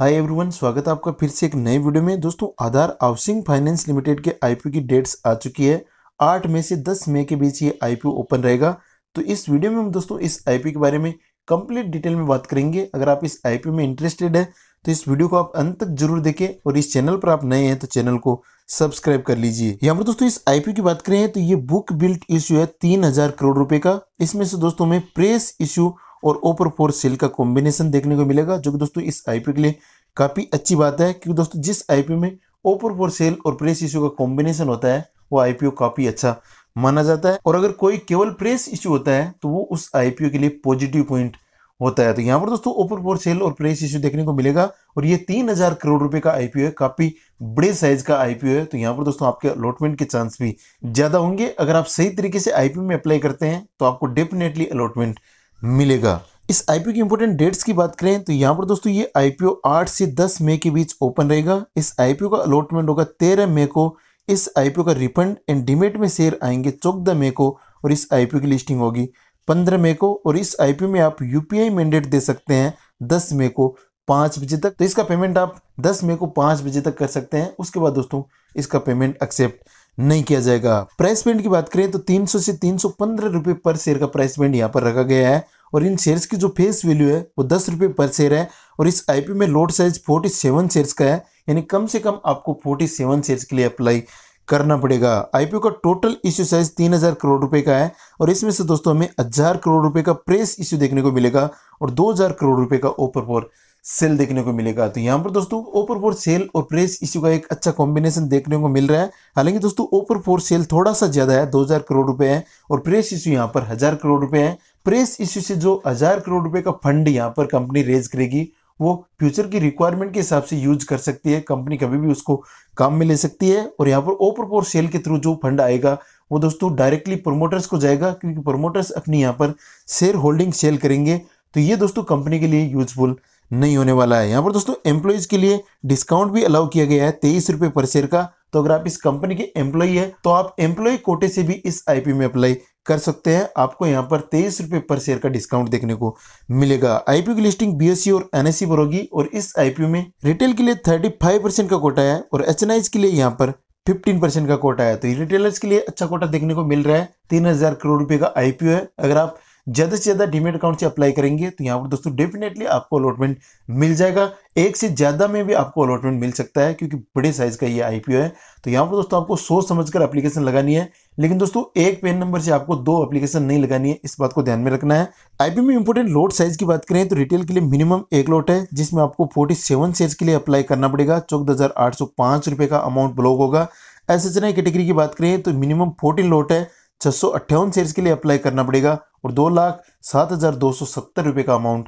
hi everyone स्वागत है आपका फिर से एक नए वीडियो में दोस्तों आधार हाउसिंग फाइनेंस लिमिटेड के आईपीओ की डेट्स आ चुकी है आठ मई से दस मई के बीच ये आईपीओ ओपन रहेगा तो इस वीडियो में हम दोस्तों इस आईपीओ के बारे में कंप्लीट डिटेल में बात करेंगे अगर आप इस आईपीओ में इंटरेस्टेड है तो इस वीडियो को आप अंत तक जरूर देखें और इस चैनल पर आप नए हैं तो चैनल को सब्सक्राइब कर लीजिए यहाँ पर दोस्तों इस आईपीओ की बात करें तो ये बुक बिल्ट इश्यू है तीन हजार करोड़ रुपए का इसमें से दोस्तों में प्रेस इश्यू और ओपर फोर सेल का कॉम्बिनेशन देखने को मिलेगा जो कि दोस्तों इस आईपी के लिए काफ़ी अच्छी बात है क्योंकि दोस्तों जिस आईपी में ओपर फोर सेल और प्रेस इश्यू का कॉम्बिनेशन होता है वो आईपीओ काफ़ी अच्छा माना जाता है और अगर कोई केवल प्रेस इश्यू होता है तो वो उस आईपीओ के लिए पॉजिटिव पॉइंट होता है तो यहाँ पर दोस्तों ओपर फोर सेल और प्रेस इश्यू देखने को मिलेगा और ये तीन हजार करोड़ रुपए का आईपीओ है काफी बड़े साइज का आईपीओ है तो यहाँ पर दोस्तों आपके अलॉटमेंट के चांस भी ज्यादा होंगे अगर आप सही तरीके से आईपीओ में अप्लाई करते हैं तो आपको डेफिनेटली अलॉटमेंट मिलेगा इस आईपीओ की इंपॉर्टेंट डेट्स की बात करें तो यहाँ पर दोस्तों ये आईपीओ 8 से 10 मई के बीच ओपन रहेगा इस आईपीओ का अलॉटमेंट होगा 13 मई को इस आईपीओ का रिफंड एंड डिमेट में शेयर आएंगे चौदह मई को और इस आईपीओ की लिस्टिंग होगी 15 मई को और इस आईपीओ में आप यूपीआई मैंडेट दे सकते हैं दस मई को पाँच बजे तक तो इसका पेमेंट आप दस मई को पाँच बजे तक कर सकते हैं उसके बाद दोस्तों इसका पेमेंट एक्सेप्ट नहीं किया जाएगा प्राइस बैंड की बात करें तो 300 से 315 रुपए पर शेयर का प्राइस बैंड यहाँ पर रखा गया है और इन शेयर्स की जो फेस वैल्यू है वो दस रुपये पर शेयर है और इस आईपी में lot size forty seven shares का है यानी कम से कम आपको फोर्टी सेवन शेयर्स के लिए अप्लाई करना पड़ेगा आईपीओ का टोटल इश्यू साइज तीन हजार करोड़ रुपए का है और इसमें से दोस्तों हमें हजार करोड़ रुपए का प्रेस इश्यू देखने को मिलेगा और दो हजार करोड़ रुपए का ओपर पर सेल देखने को मिलेगा तो यहाँ पर दोस्तों ओपर फोर सेल और प्रेस इश्यू का एक अच्छा कॉम्बिनेशन देखने को मिल रहा है हालांकि दोस्तों ओपर फोर सेल थोड़ा सा ज़्यादा है 2000 करोड़ रुपए है और प्रेस इश्यू यहाँ पर हज़ार करोड़ रुपए है प्रेस इश्यू से जो हज़ार करोड़ रुपए का फंड यहाँ पर कंपनी रेज करेगी वो फ्यूचर की रिक्वायरमेंट के हिसाब से यूज कर सकती है कंपनी कभी भी उसको काम में ले सकती है और यहाँ पर ओपर फोर सेल के थ्रू जो फंड आएगा वो दोस्तों डायरेक्टली प्रोमोटर्स को जाएगा क्योंकि प्रोमोटर्स अपनी यहाँ पर शेयर होल्डिंग सेल करेंगे तो ये दोस्तों कंपनी के लिए यूजफुल नहीं होने वाला है यहाँ पर दोस्तों एम्प्लॉयज़ के लिए डिस्काउंट भी अलाउ किया गया है तेईस रुपये पर शेयर का तो अगर आप इस कंपनी के एम्प्लॉय है तो आप एम्प्लॉय कोटे से भी इस आईपी में अप्लाई कर सकते हैं आपको यहाँ पर तेईस रुपये पर शेयर का डिस्काउंट देखने को मिलेगा आईपीओ की लिस्टिंग बीएससी e और एनएससी e पर होगी और इस आईपीओ में रिटेल के लिए थर्टी फाइव परसेंट का कोटा है और एच के लिए यहाँ पर फिफ्टीन परसेंट का कोटा है तो रिटेलर्स के लिए अच्छा कोटा देखने को मिल रहा है तीन हजार करोड़ रुपए का आईपीओ है अगर आप ज़्यादा से ज़्यादा डीमेट अकाउंट से अप्लाई करेंगे तो यहाँ पर दोस्तों डेफिनेटली आपको अलॉटमेंट मिल जाएगा एक से ज़्यादा में भी आपको अलॉटमेंट मिल सकता है क्योंकि बड़े साइज़ का ये आईपीओ है तो यहाँ पर दोस्तों आपको सोच समझ कर अप्लीकेशन लगानी है लेकिन दोस्तों एक पेन नंबर से आपको दो एप्लीकेशन नहीं लगानी है इस बात को ध्यान में रखना है आईपीओ में इंपोर्टेंट लोट साइज की बात करें तो रिटेल के लिए मिनिमम एक लोट है जिसमें आपको फोर्टी सेवन के लिए अप्लाई करना पड़ेगा चौदह हज़ार आठ सौ का अमाउंट ब्लॉक होगा एस एच कैटेगरी की बात करें तो मिनिमम फोर्टीन लोट है छः सौ अट्ठावन शेयर्स के लिए अप्लाई करना पड़ेगा और दो लाख सात हज़ार दो सौ सत्तर रुपये का अमाउंट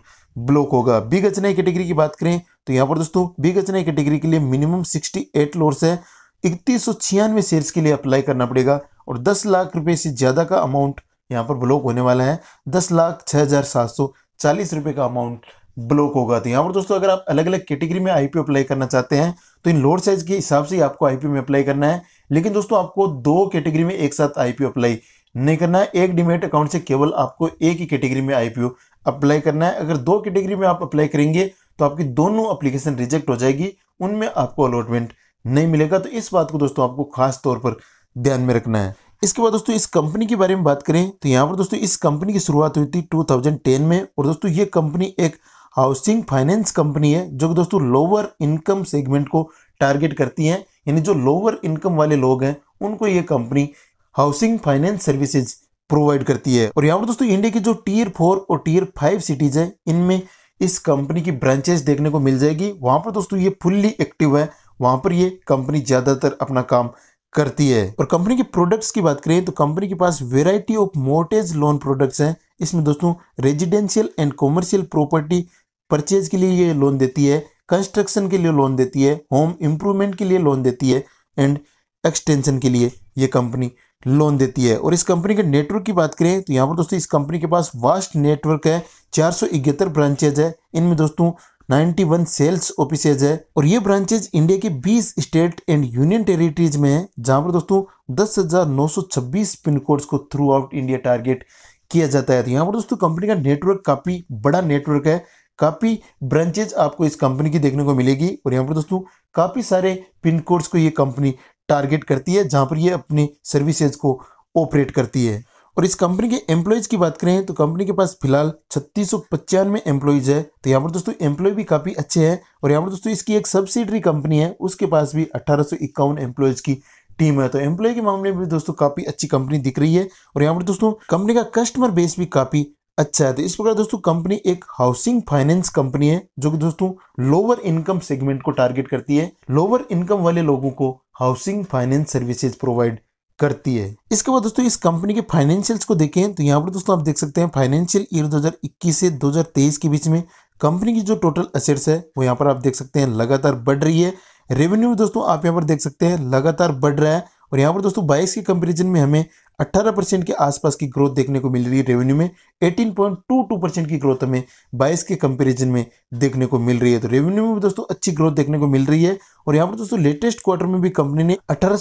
ब्लॉक होगा बी गचने कैटेगरी की बात करें तो यहाँ पर दोस्तों बी गचने कैटेगरी के लिए मिनिमम सिक्सटी एट लोर्स है इकतीस सौ छियानवे शेयर्स के लिए अप्लाई करना पड़ेगा और दस लाख रुपये से ज़्यादा का अमाउंट यहाँ पर ब्लॉक होने वाला है दस लाख छः हज़ार सात सौ चालीस रुपये का अमाउंट ब्लॉक होगा तो यहाँ पर दोस्तों अगर आप अलग अलग कैटेगरी में आईपीओ अप्लाई करना चाहते हैं तो इन लोड साइज के हिसाब से आपको आईपीओ में अप्लाई करना है लेकिन दोस्तों आपको दो कैटेगरी में एक साथ आईपीओ अप्लाई नहीं करना है एक डिमेट अकाउंट से केवल आपको एक ही कैटेगरी में आईपीओ अप्लाई करना है अगर दो कैटेगरी में आप अप्लाई करेंगे तो आपकी दोनों अप्लीकेशन रिजेक्ट हो जाएगी उनमें आपको अलॉटमेंट नहीं मिलेगा तो इस बात को दोस्तों आपको खास तौर पर ध्यान में रखना है इसके बाद दोस्तों इस कंपनी के बारे में बात करें तो यहाँ पर दोस्तों इस कंपनी की शुरुआत हुई थी 2010 में और दोस्तों ये कंपनी एक हाउसिंग फाइनेंस कंपनी है जो कि दोस्तों लोअर इनकम सेगमेंट को टारगेट करती है यानी जो लोअर इनकम वाले लोग हैं उनको ये company housing finance services provide करती है और यहाँ पर दोस्तों इंडिया की जो टीयर फोर और टीयर फाइव सिटीज है इनमें इस कंपनी की ब्रांचेज देखने को मिल जाएगी वहाँ पर दोस्तों ये फुल्ली एक्टिव है वहाँ पर ये कंपनी ज़्यादातर अपना काम करती है और कंपनी के प्रोडक्ट्स की बात करें तो कंपनी के पास variety of mortgage loan products हैं इसमें दोस्तों residential and commercial property purchase के लिए ये लोन देती है कंस्ट्रक्शन के लिए लोन देती है होम इम्प्रूवमेंट के लिए लोन देती है एंड एक्सटेंशन के लिए ये कंपनी लोन देती है और इस कंपनी के नेटवर्क की बात करें तो यहाँ पर दोस्तों इस कंपनी के पास वास्ट नेटवर्क है चार सौ इकहत्तर ब्रांचेज है इनमें दोस्तों 91 सेल्स ऑफिसेज है और ये ब्रांचेज इंडिया के 20 स्टेट एंड यूनियन टेरिटरीज में है जहां पर दोस्तों 10,926 पिन कोड्स को थ्रू आउट इंडिया टारगेट किया जाता है तो यहाँ पर दोस्तों कंपनी का नेटवर्क काफ़ी बड़ा नेटवर्क है काफ़ी ब्रांचेज आपको इस कंपनी की देखने को मिलेगी और यहाँ पर दोस्तों काफ़ी सारे पिन कोड्स को ये कंपनी टारगेट करती है जहाँ पर ये अपनी सर्विसेज को ऑपरेट करती है और इस कंपनी के एम्प्लॉयज़ की बात करें तो कंपनी के पास फिलहाल छत्तीस सौ पचानवे एम्प्लॉयज़ है तो यहाँ पर दोस्तों एम्प्लॉय भी काफ़ी अच्छे हैं और यहाँ पर दोस्तों इसकी एक सब्सिडरी कंपनी है उसके पास भी अट्ठारह सौ इक्यावन एम्प्लॉयज़ की टीम है तो एम्प्लॉय के मामले में भी दोस्तों काफ़ी अच्छी कंपनी दिख रही है और यहाँ पर दोस्तों कंपनी का कस्टमर बेस भी काफ़ी अच्छा है तो इस प्रकार दोस्तों कंपनी एक हाउसिंग फाइनेंस कंपनी है जो कि दोस्तों लोअर इनकम सेगमेंट को टारगेट करती है लोअर इनकम वाले लोगों को हाउसिंग फाइनेंस सर्विसेज प्रोवाइड करती है इसके बाद दोस्तों इस कंपनी के फाइनेंशियल्स को देखें तो यहाँ पर दोस्तों आप देख सकते हैं फाइनेंशियल ईयर 2021 से 2023 के बीच में कंपनी की जो टोटल असेट्स है वो यहाँ पर आप देख सकते हैं लगातार बढ़ रही है रेवेन्यू दोस्तों आप यहाँ पर देख सकते हैं लगातार बढ़ रहा है और यहाँ पर दोस्तों बाईस के कंपेरिजन में हमें 18 परसेंट के आसपास की ग्रोथ देखने को मिल रही है रेवेन्यू में 18.22 परसेंट की ग्रोथ हमें 22 के कंपैरिजन में देखने को मिल रही है तो रेवेन्यू में भी दोस्तों अच्छी ग्रोथ देखने को मिल रही है और यहाँ पर दोस्तों लेटेस्ट क्वार्टर में भी कंपनी ने अठारह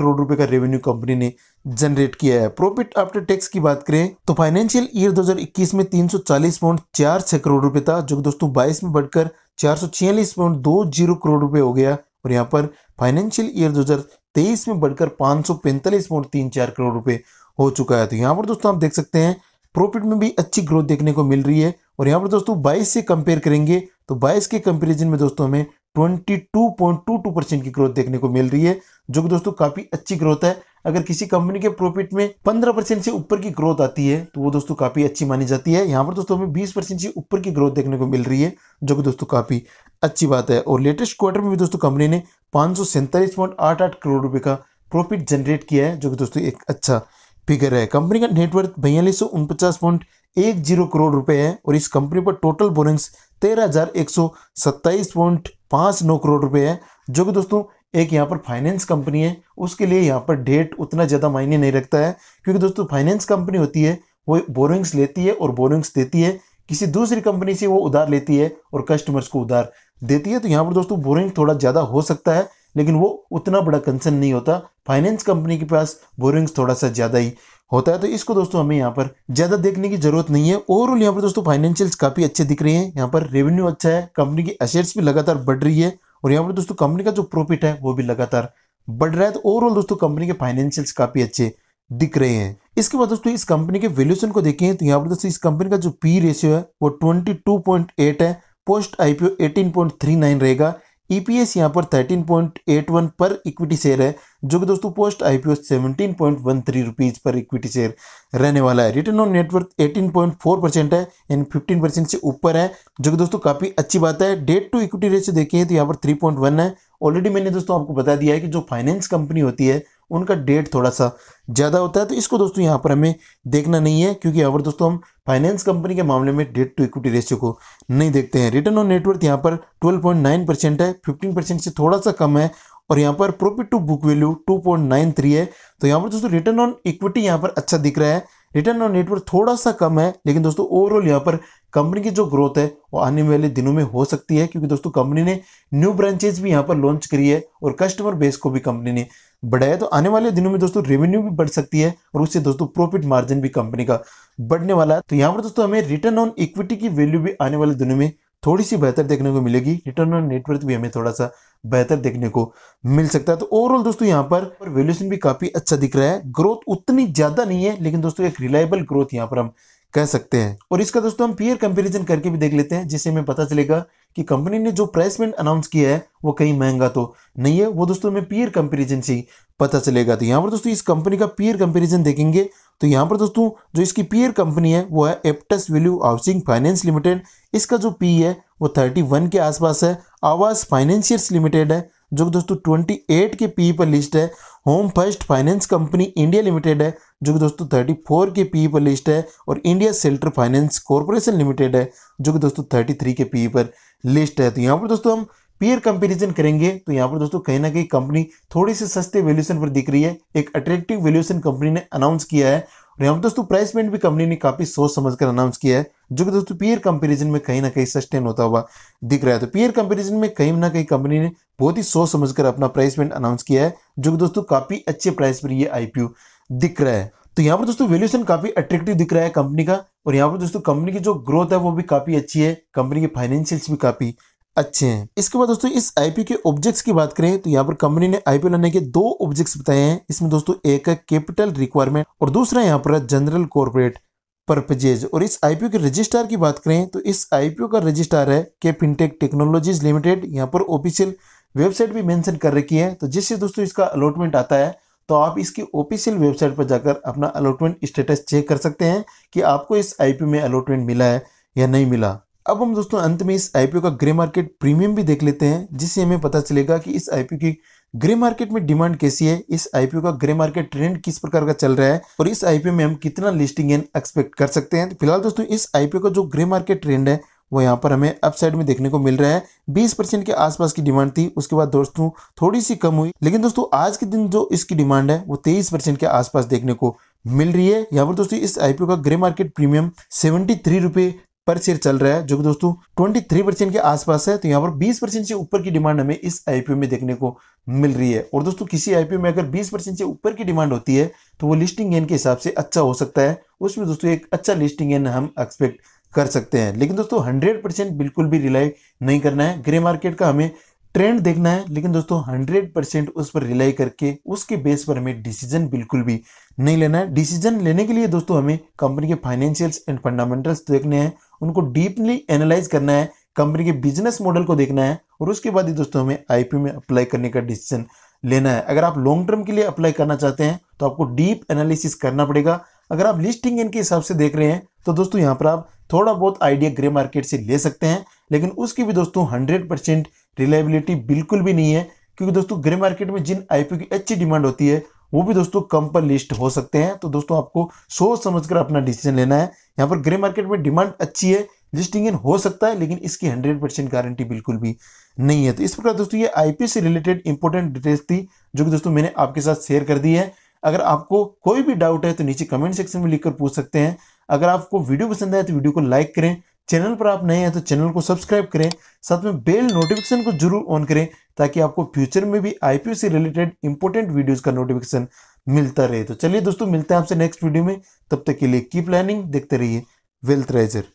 करोड़ रुपए का रेवेन्यू कंपनी ने जनरेट किया है प्रॉफिट आफ्टर टैक्स की बात करें तो फाइनेंशियल ईयर 2021 में तीन करोड़ रुपए था जो दोस्तों 22 में बढ़कर चार करोड़ रुपए हो गया और यहाँ पर फाइनेंशियल ईयर 2023 में बढ़कर पाँच सौ पैंतालीस पॉइंट तीन चार करोड़ रुपए हो चुका है तो यहाँ पर दोस्तों आप देख सकते हैं प्रॉफिट में भी अच्छी ग्रोथ देखने को मिल रही है और यहाँ पर दोस्तों बाईस से कंपेयर करेंगे तो बाईस के कंपेरिजन में दोस्तों हमें 22.22 परसेंट की ग्रोथ देखने को मिल रही है जो कि दोस्तों काफ़ी अच्छी ग्रोथ है अगर किसी कंपनी के प्रॉफिट में 15 परसेंट से ऊपर की ग्रोथ आती है तो वो दोस्तों काफ़ी अच्छी मानी जाती है यहाँ पर दोस्तों हमें 20 परसेंट से ऊपर की ग्रोथ देखने को मिल रही है जो कि दोस्तों काफ़ी अच्छी बात है और लेटेस्ट क्वार्टर में भी दोस्तों कंपनी ने पाँच सौ सैंतालीस पॉइंट आठ आठ करोड़ रुपये का प्रॉफिट जनरेट किया है जो कि दोस्तों एक अच्छा फिगर है कंपनी का नेटवर्थ बयालीस एक जीरो करोड़ रुपए है और इस कंपनी पर टोटल बोरिंग्स तेरह हजार एक सौ सत्ताईस पॉइंट पाँच नौ करोड़ रुपए है जो कि दोस्तों एक यहाँ पर फाइनेंस कंपनी है उसके लिए यहाँ पर डेट उतना ज़्यादा मायने नहीं रखता है क्योंकि दोस्तों फाइनेंस कंपनी होती है वो बोरिंग्स लेती है और बोरिंग्स देती है किसी दूसरी कंपनी से वो उधार लेती है और कस्टमर्स को उधार देती है तो यहाँ पर दोस्तों बोरिंग थोड़ा ज़्यादा हो सकता है लेकिन वो उतना बड़ा कंसर्न नहीं होता फाइनेंस कंपनी के पास बोरिंग्स थोड़ा सा ज़्यादा ही होता है तो इसको दोस्तों हमें यहाँ पर ज़्यादा देखने की जरूरत नहीं है ओवरऑल यहाँ पर दोस्तों फाइनेंशियल्स काफ़ी अच्छे दिख रहे हैं यहाँ पर रेवेन्यू अच्छा है कंपनी की एसेट्स भी लगातार बढ़ रही है और यहाँ पर दोस्तों कंपनी का जो प्रॉफिट है वो भी लगातार बढ़ रहा है तो ओवरऑल दोस्तों कंपनी के फाइनेंशियल्स काफ़ी अच्छे दिख रहे हैं इसके बाद दोस्तों इस कंपनी के वैल्यूएशन को देखें तो यहाँ पर दोस्तों इस कंपनी का जो पी रेशियो है वो एट है पोस्ट आईपीओ 18.39 रहेगा ईपीएस e यहाँ पर 13.81 पर इक्विटी शेयर है जो कि दोस्तों post IPO 17.13 rupees per equity share रहने वाला है रिटर्न ऑन नेटवर्थ 18.4 परसेंट है यानी 15 परसेंट से ऊपर है जो कि दोस्तों काफ़ी अच्छी बात है डेट टू इक्विटी रेट से देखिए तो यहाँ पर 3.1 है ऑलरेडी मैंने दोस्तों आपको बता दिया है कि जो फाइनेंस कंपनी होती है उनका डेट थोड़ा सा ज़्यादा होता है तो इसको दोस्तों यहाँ पर हमें देखना नहीं है क्योंकि यहाँ पर दोस्तों हम फाइनेंस कंपनी के मामले में डेट टू इक्विटी रेशियो को नहीं देखते हैं रिटर्न ऑन नेटवर्थ यहाँ पर 12.9 परसेंट है 15 परसेंट से थोड़ा सा कम है और यहाँ पर profit to book value two है तो यहाँ पर दोस्तों रिटर्न ऑन इक्विटी यहाँ पर अच्छा दिख रहा है रिटर्न ऑन नेटवर्क थोड़ा सा कम है लेकिन दोस्तों ओवरऑल यहाँ पर कंपनी की जो ग्रोथ है वो आने वाले दिनों में हो सकती है क्योंकि दोस्तों कंपनी ने न्यू ब्रांचेज भी यहाँ पर लॉन्च करी है और कस्टमर बेस को भी कंपनी ने बढ़ाया तो आने वाले दिनों में दोस्तों रेवेन्यू भी बढ़ सकती है और उससे दोस्तों प्रॉफिट मार्जिन भी कंपनी का बढ़ने वाला है तो यहाँ पर दोस्तों हमें रिटर्न ऑन इक्विटी की वैल्यू भी आने वाले दिनों में थोड़ी सी बेहतर देखने को मिलेगी रिटर्न ऑन नेटवर्क भी हमें थोड़ा सा बेहतर देखने को मिल सकता है तो ओवरऑल दोस्तों यहाँ पर वेल्यूशन भी काफ़ी अच्छा दिख रहा है ग्रोथ उतनी ज़्यादा नहीं है लेकिन दोस्तों एक रिलायबल ग्रोथ यहाँ पर हम कह सकते हैं और इसका दोस्तों हम पीयर कंपेरिजन करके भी देख लेते हैं जिससे हमें पता चलेगा कि कंपनी ने जो प्राइस में अनाउंस किया है वो कहीं महंगा तो नहीं है वो दोस्तों में पीयर कंपेरिजन से पता चलेगा तो यहाँ पर दोस्तों इस कंपनी का पीयर कंपेरिजन देखेंगे तो यहाँ पर दोस्तों जो इसकी पीयर कंपनी है वो है Aptus value housing finance limited इसका जो पी है वो थर्टी वन के आसपास है आवास फाइनेंशियर्स लिमिटेड है जो कि दोस्तों ट्वेंटी एट के पी पर लिस्ट है home first finance company India limited है जो कि दोस्तों थर्टी फोर के पी पर लिस्ट है और India shelter finance corporation limited है जो कि दोस्तों थर्टी थ्री के पी पर लिस्ट है तो यहाँ पर दोस्तों हम पीयर कंपैरिजन करेंगे तो यहाँ पर दोस्तों कहीं ना कहीं कंपनी थोड़ी सी सस्ते वैल्यूएशन पर दिख रही है एक अट्रैक्टिव वैल्यूएशन कंपनी ने अनाउंस किया है और यहाँ पर दोस्तों प्राइसमेंट भी कंपनी ने काफ़ी सोच समझ कर अनाउंस किया है जो कि दोस्तों पीयर कंपैरिजन में कहीं ना कहीं सस्टेन होता हुआ दिख रहा है तो पीयर कंपैरिजन में कहीं ना कहीं कंपनी ने बहुत ही सोच समझ कर अपना प्राइसमेंट अनाउंस किया है जो कि दोस्तों काफ़ी अच्छे प्राइस पर ये आईपीओ दिख रहा है तो यहाँ पर दोस्तों वैल्यूएशन काफी अट्रैक्टिव दिख रहा है कंपनी का और यहाँ पर दोस्तों कंपनी की जो ग्रोथ है वो भी काफी अच्छी है कंपनी के फाइनेंशियल्स भी काफी अच्छे हैं इसके बाद दोस्तों इस आईपीओ के ऑब्जेक्ट्स की बात करें तो यहाँ पर कंपनी ने आईपीओ लाने के दो ऑब्जेक्ट्स बताए हैं इसमें दोस्तों एक है कैपिटल रिक्वायरमेंट और दूसरा यहाँ पर जनरल कॉर्पोरेट परपजेज और इस आईपीओ के रजिस्ट्रार की बात करें तो इस आईपीओ का रजिस्ट्रार है के फिनटेक टेक्नोलॉजीज लिमिटेड यहाँ पर ऑफिशियल वेबसाइट भी मेंशन कर रखी है तो जिससे दोस्तों इसका अलॉटमेंट आता है तो आप इसकी ऑफिशियल वेबसाइट पर जाकर अपना अलॉटमेंट स्टेटस चेक कर सकते हैं कि आपको इस आईपीओ में अलॉटमेंट मिला है या नहीं मिला अब हम दोस्तों अंत में इस आईपीओ का ग्रे मार्केट प्रीमियम भी देख लेते हैं जिससे हमें पता चलेगा कि इस आईपीओ की ग्रे मार्केट में डिमांड कैसी है इस आईपीओ का ग्रे मार्केट ट्रेंड किस प्रकार का चल रहा है और इस आईपीओ में हम कितना लिस्टिंग एन एक्सपेक्ट कर सकते हैं तो फिलहाल दोस्तों इस आईपीओ का जो ग्रे मार्केट ट्रेंड है वो यहाँ पर हमें अपसाइड में देखने को मिल रहा है 20 परसेंट के आसपास की डिमांड थी उसके बाद दोस्तों थोड़ी सी कम हुई लेकिन दोस्तों आज के दिन जो इसकी डिमांड है वो तेईस परसेंट के आसपास देखने को मिल रही है यहाँ पर दोस्तों इस आईपीओ का grey market premium seventy three रुपये पर शेयर चल रहा है जो कि दोस्तों ट्वेंटी परसेंट के आसपास है तो यहाँ पर बीस परसेंट से ऊपर की डिमांड हमें इस आईपीओ में देखने को मिल रही है और दोस्तों किसी आईपीओ में अगर बीस परसेंट से ऊपर की डिमांड होती है तो वो लिस्टिंग गेन के हिसाब से अच्छा हो सकता है उसमें दोस्तों एक अच्छा लिस्टिंग गेन हम एक्सपेक्ट कर सकते हैं लेकिन दोस्तों हंड्रेड परसेंट बिल्कुल भी रिलाई नहीं करना है ग्रे मार्केट का हमें ट्रेंड देखना है लेकिन दोस्तों हंड्रेड परसेंट उस पर रिलाई करके उसके बेस पर हमें डिसीजन बिल्कुल भी नहीं लेना है डिसीजन लेने के लिए दोस्तों हमें कंपनी के फाइनेंशियल्स एंड फंडामेंटल्स देखने हैं उनको डीपली एनालाइज करना है कंपनी के बिजनेस मॉडल को देखना है और उसके बाद ही दोस्तों हमें आईपीओ में अप्लाई करने का डिसीजन लेना है अगर आप लॉन्ग टर्म के लिए अप्लाई करना चाहते हैं तो आपको डीप एनालिसिस करना पड़ेगा अगर आप लिस्टिंग इनके हिसाब से देख रहे हैं तो दोस्तों यहाँ पर आप थोड़ा बहुत आइडिया ग्रे मार्केट से ले सकते हैं लेकिन उसकी भी दोस्तों हंड्रेड परसेंट रिलायबिलिटी बिल्कुल भी नहीं है क्योंकि दोस्तों ग्रे मार्केट में जिन आईपीओ की अच्छी डिमांड होती है वो भी दोस्तों कम पर लिस्ट हो सकते हैं तो दोस्तों आपको सोच समझ कर अपना डिसीजन लेना है यहाँ पर ग्रे मार्केट में डिमांड अच्छी है लिस्टिंग इन हो सकता है लेकिन इसकी हंड्रेड परसेंट गारंटी बिल्कुल भी नहीं है तो इस प्रकार दोस्तों ये आईपीओ से रिलेटेड इंपॉर्टेंट डिटेल्स थी जो कि दोस्तों मैंने आपके साथ शेयर कर दी है अगर आपको कोई भी डाउट है तो नीचे कमेंट सेक्शन में लिखकर पूछ सकते हैं अगर आपको वीडियो पसंद आए तो वीडियो को लाइक करें चैनल पर आप नए हैं तो चैनल को सब्सक्राइब करें साथ में बेल नोटिफिकेशन को जरूर ऑन करें ताकि आपको फ्यूचर में भी आईपीओ से रिलेटेड इंपॉर्टेंट वीडियोज का नोटिफिकेशन मिलता रहे तो चलिए दोस्तों मिलते हैं आपसे नेक्स्ट वीडियो में तब तक के लिए की प्लानिंग देखते रहिए वेल्थ राइजर